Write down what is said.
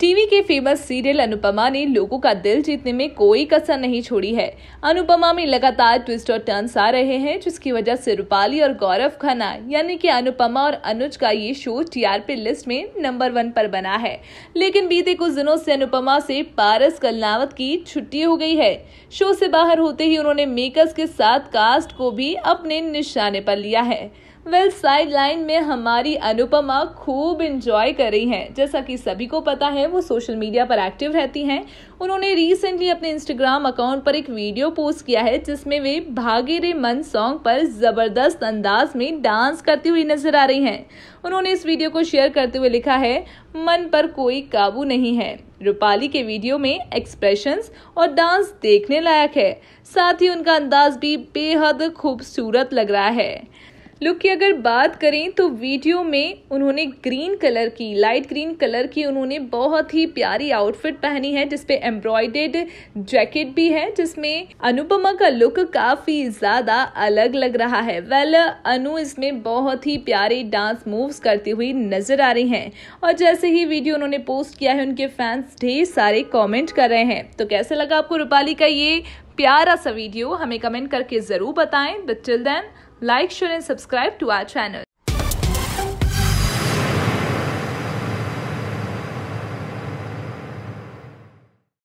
TV के famous serial Anupama ने लोगों का दिल जीतने में कोई कसर नहीं छोड़ी है अनुपमा में लगातार ट्विस्ट और टर्न्स आ रहे हैं जिसकी वजह से रूपाली और गौरव खन्ना यानी कि अनुपमा और अनुज का ये शो टीआरपी लिस्ट में नंबर वन पर बना है लेकिन बीते कुछ दिनों से अनुपमा से पारस कलनावत की छुट्टी हो गई है शो से बाहर होते ही उन्होंने मेकर्स के साथ कास्ट को भी अपने निशाने पर लिया है वेल साइड लाइन में हमारी अनुपमा खूब इंजॉय कर रही हैं जैसा कि सभी को पता है वो सोशल मीडिया पर एक्टिव रहती हैं उन्होंने रिसेंटली अपने इंस्टाग्राम अकाउंट पर एक वीडियो पोस्ट किया है जिसमें वे भागे रे मन सॉन्ग पर ज़बरदस्त अंदाज में डांस करती हुई नजर आ रही हैं उन्होंने इस वीडियो को शेयर करते हुए लिखा है मन पर कोई काबू नहीं है रूपाली के वीडियो में एक्सप्रेशन और डांस देखने लायक है साथ ही उनका अंदाज भी बेहद खूबसूरत लग रहा है लुक की अगर बात करें तो वीडियो में उन्होंने ग्रीन कलर की लाइट ग्रीन कलर की उन्होंने बहुत ही प्यारी आउटफिट पहनी है जिसपे एम्ब्रॉयडेड जैकेट भी है जिसमें अनुपमा का लुक काफी ज्यादा अलग लग रहा है वेल अनु इसमें बहुत ही प्यारे डांस मूव्स करती हुई नजर आ रही हैं और जैसे ही वीडियो उन्होंने पोस्ट किया है उनके फैंस ढेर सारे कॉमेंट कर रहे हैं तो कैसे लगा आपको रूपाली का ये प्यारा सा वीडियो हमें कमेंट करके ज़रूर बताएं but till then like share and subscribe to our channel